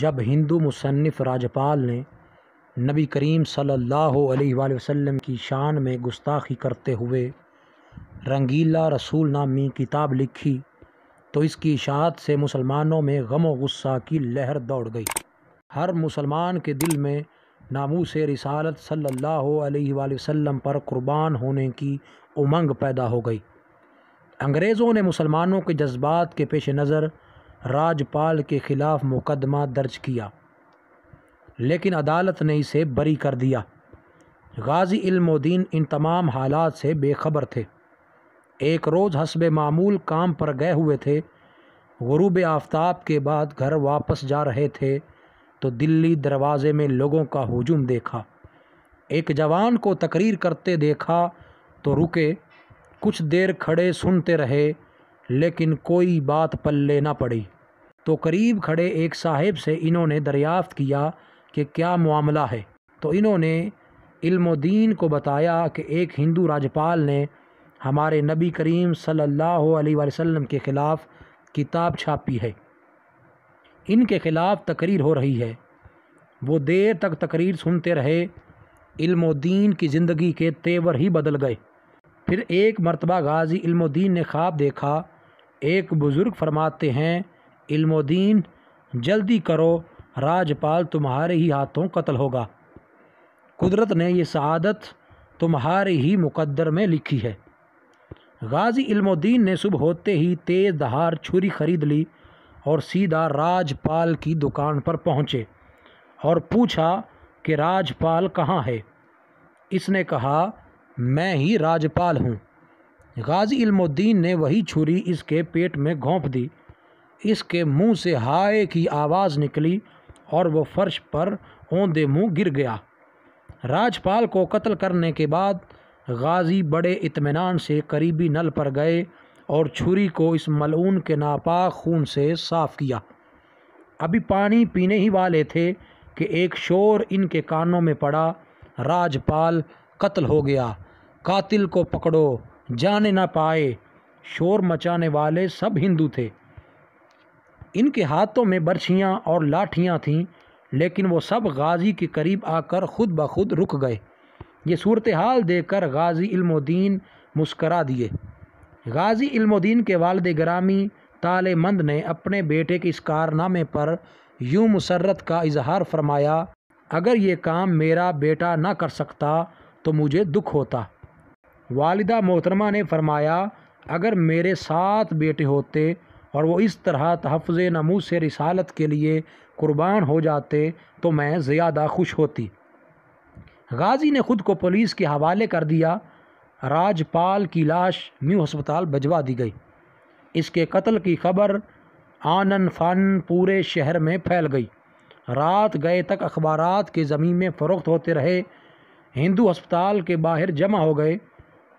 जब हिंदू मुसनफ़ राजपाल ने नबी करीम सल्लल्लाहु अलैहि वसल्लम की शान में गुस्ताखी करते हुए रंगीला रसूल नामी किताब लिखी तो इसकी इशात से मुसलमानों में गम व गुस्सा की लहर दौड़ गई हर मुसलमान के दिल में नामूस रिसालत सल्लल्लाहु अलैहि वसल्लम पर कुर्बान होने की उमंग पैदा हो गई अंग्रेज़ों ने मुसलमानों के जज्बात के पेश नज़र राजपाल के खिलाफ मुकदमा दर्ज किया लेकिन अदालत ने इसे बरी कर दिया गाजी इल्मोद्दीन इन तमाम हालात से बेखबर थे एक रोज़ हसब मामूल काम पर गए हुए थे गरूब आफ्ताब के बाद घर वापस जा रहे थे तो दिल्ली दरवाज़े में लोगों का हजूम देखा एक जवान को तकरीर करते देखा तो रुके कुछ देर खड़े सुनते रहे लेकिन कोई बात पल्ले ना पड़ी तो करीब खड़े एक साहिब से इन्होंने दरियाफ़त किया कि क्या मामला है तो इन्होंने इल्मीन को बताया कि एक हिंदू राज्यपाल ने हमारे नबी करीम सल्लल्लाहु अलैहि वसल्लम के ख़िलाफ़ किताब छापी है इनके ख़िलाफ़ तकरीर हो रही है वो देर तक तकरीर सुनते रहे इल्मीन की ज़िंदगी के तेवर ही बदल गए फिर एक मरतबा गाजी इल्मीन ने ख्वाब देखा एक बुज़ुर्ग फरमाते हैं इल्मोदीन जल्दी करो राजपाल तुम्हारे ही हाथों कत्ल होगा कुदरत ने ये सआदत तुम्हारे ही मुकद्दर में लिखी है गाजी इल्मोद्दीन ने सुबह होते ही तेज़ दहार छुरी खरीद ली और सीधा राजपाल की दुकान पर पहुँचे और पूछा कि राजपाल कहाँ है इसने कहा मैं ही राजपाल हूँ गाजी इल्मोद्दीन ने वही छुरी इसके पेट में घोंप दी इसके मुंह से हाय की आवाज़ निकली और वह फर्श पर ओंधे मुंह गिर गया राजपाल को कत्ल करने के बाद गाजी बड़े इत्मीनान से करीबी नल पर गए और छुरी को इस मलून के नापाक खून से साफ किया अभी पानी पीने ही वाले थे कि एक शोर इनके कानों में पड़ा राजपाल कत्ल हो गया कातिल को पकड़ो जाने ना पाए शोर मचाने वाले सब हिंदू थे इनके हाथों में बर्छियाँ और लाठियाँ थीं लेकिन वो सब गाज़ी के करीब आकर खुद ब खुद रुक गए ये सूरत हाल देख कर गाज़ी इल्मुद्दीन मुस्करा दिए गाज़ी इल्मुद्दीन के वालद ग्रामी ताले मंद ने अपने बेटे के इस कारनामे पर यूं मुसरत का इजहार फरमाया अगर ये काम मेरा बेटा ना कर सकता तो मुझे दुख होता वालदा मोहतरमा ने फरमाया अगर मेरे सात बेटे होते और वो इस तरह तहफ़ नमू से रिसालत के लिए कुर्बान हो जाते तो मैं ज़्यादा खुश होती गाजी ने ख़ुद को पुलिस के हवाले कर दिया राजपाल की लाश म्यू हस्पताल भजवा दी गई इसके कत्ल की खबर आनन फान पूरे शहर में फैल गई रात गए तक अखबार के ज़मीन में फ़रोख्त होते रहे हिंदू अस्पताल के बाहर जमा हो गए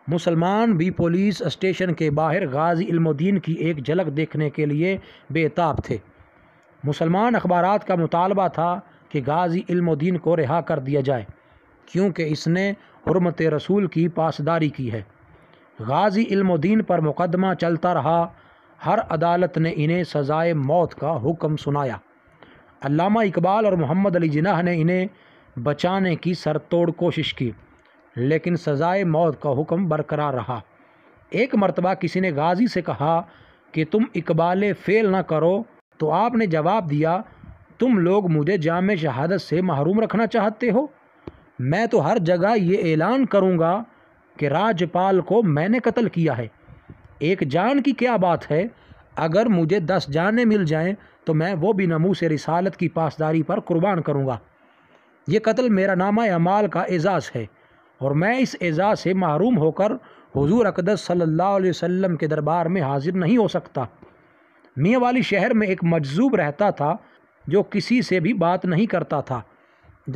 मुसलमान भी पुलिस स्टेशन के बाहर गाजी इल्मुद्दीन की एक झलक देखने के लिए बेताब थे मुसलमान अखबार का मुतालबा था कि गाजी इल्मुद्दीन को रिहा कर दिया जाए क्योंकि इसने हरमत रसूल की पासदारी की है गाजी इल्मुद्दीन पर मुकदमा चलता रहा हर अदालत ने इन्हें सजाए मौत का हुक्म सुनाया अल्लामा इकबाल और मोहम्मद अली जिनाह ने इन्हें बचाने की तोड़ कोशिश की लेकिन सज़ाए मौत का हुक्म बरकरार रहा एक मरतबा किसी ने गाजी से कहा कि तुम इकबाल फ़ेल ना करो तो आपने जवाब दिया तुम लोग मुझे जाम शहादत से महरूम रखना चाहते हो मैं तो हर जगह ये ऐलान करूँगा कि राजपाल को मैंने कत्ल किया है एक जान की क्या बात है अगर मुझे दस जानें मिल जाएं तो मैं वो भी नमू से रिसालत की पासदारी पर कुर्बान करूँगा ये कत्ल मेरा नामा अमाल का एजाज़ है और मैं इस एजाज़ से महरूम होकर हुजूर अकदस सल्लल्लाहु अलैहि वसल्लम के दरबार में हाजिर नहीं हो सकता मियाँ वाली शहर में एक मजजूब रहता था जो किसी से भी बात नहीं करता था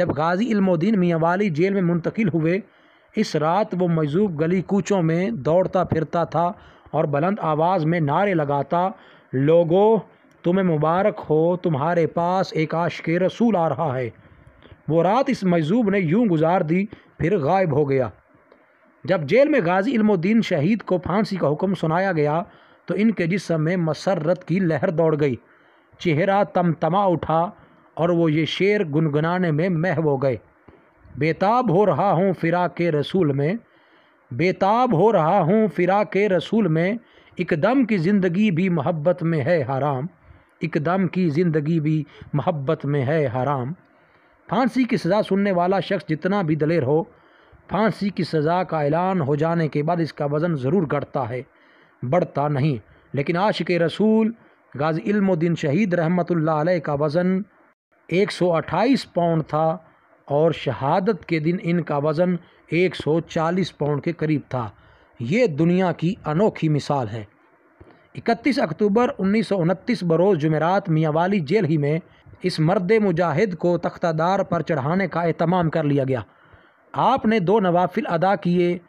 जब गाज़ी इल्मुद्दीन मियाँ वाली जेल में मुंतकिल हुए इस रात वो मजूब गली कूचों में दौड़ता फिरता था और बुलंद आवाज़ में नारे लगाता लोगो तुम्हें मुबारक हो तुम्हारे पास एक आश के रसूल आ रहा है वो रात इस मजूब ने यूं गुजार दी फिर गायब हो गया जब जेल में गाजी इल्मुद्दीन शहीद को फांसी का हुक्म सुनाया गया तो इनके जिसम में मसरत की लहर दौड़ गई चेहरा तम तमा उठा और वो ये शेर गुनगुनाने में मह हो गए बेताब हो रहा हूँ फ़िरा के रसूल में बेताब हो रहा हूँ फ़िरा के रसूल में इकदम की ज़िंदगी भी मोहब्बत में है हराम इकदम की ज़िंदगी भी मोहब्बत में है हराम फांसी की सज़ा सुनने वाला शख्स जितना भी दलेर हो फांसी की सज़ा का ऐलान हो जाने के बाद इसका वज़न ज़रूर घटता है बढ़ता नहीं लेकिन आशिक रसूल गाजी इल्मुद्दीन शहीद रहमतुल्लाह अलैह का वज़न अट्ठाईस पाउंड था और शहादत के दिन इनका वज़न 140 पाउंड के करीब था ये दुनिया की अनोखी मिसाल है 31 अक्टूबर उन्नीस सौ बरोज़ जुमेरात मियाँवाली जेल ही में इस मर्द मुजाहिद को तख्तादार पर चढ़ाने का अहतमाम कर लिया गया आपने दो नवाफिल अदा किए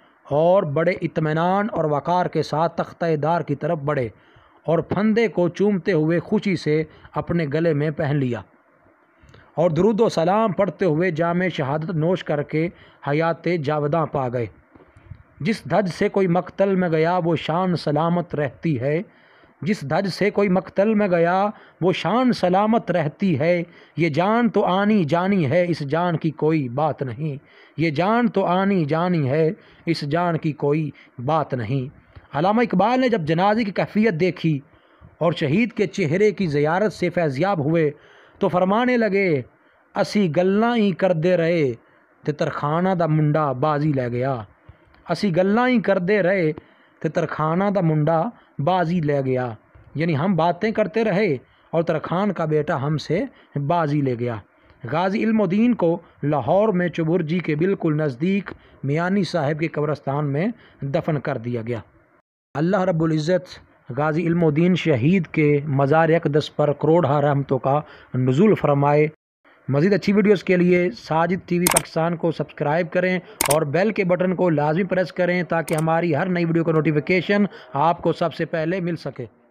और बड़े इतमान और वक़ार के साथ तख्तादार की तरफ बढ़े और फंदे को चूमते हुए खुशी से अपने गले में पहन लिया और दरुद सलाम पढ़ते हुए जाम शहादत नोश करके हयात जावदा पा गए जिस धज से कोई मकतल में गया वो शान सलामत रहती है जिस धज से कोई मकतल में गया वो शान सलामत रहती है ये जान तो आनी जानी है इस जान की कोई बात नहीं ये जान तो आनी जानी है इस जान की कोई बात नहीं अलामा इकबाल ने जब जनाजे की कैफियत देखी और शहीद के चेहरे की ज़ियारत से फैज़याब हुए तो फरमाने लगे असी गल्ला ही करते रहे तरखाना दा मुंडा बाजी ले गया असी गल्ला ही कर दे रहे तरखाना दा मुंडा बाजी ले गया यानी हम बातें करते रहे और तरखान का बेटा हमसे बाजी ले गया गाजी इल्मुद्दीन को लाहौर में चबुर जी के बिल्कुल नज़दीक मियानी साहब के कब्रस्तान में दफन कर दिया गया अल्लाह रबुल्ज़त गाजी इल्मुद्दीन शहीद के मज़ार अकदस पर करोड़ हा रहमतों का नज़ुल फरमाए मज़ीद अच्छी वीडियोस के लिए साजिद टीवी पाकिस्तान को सब्सक्राइब करें और बेल के बटन को लाजमी प्रेस करें ताकि हमारी हर नई वीडियो का नोटिफिकेशन आपको सबसे पहले मिल सके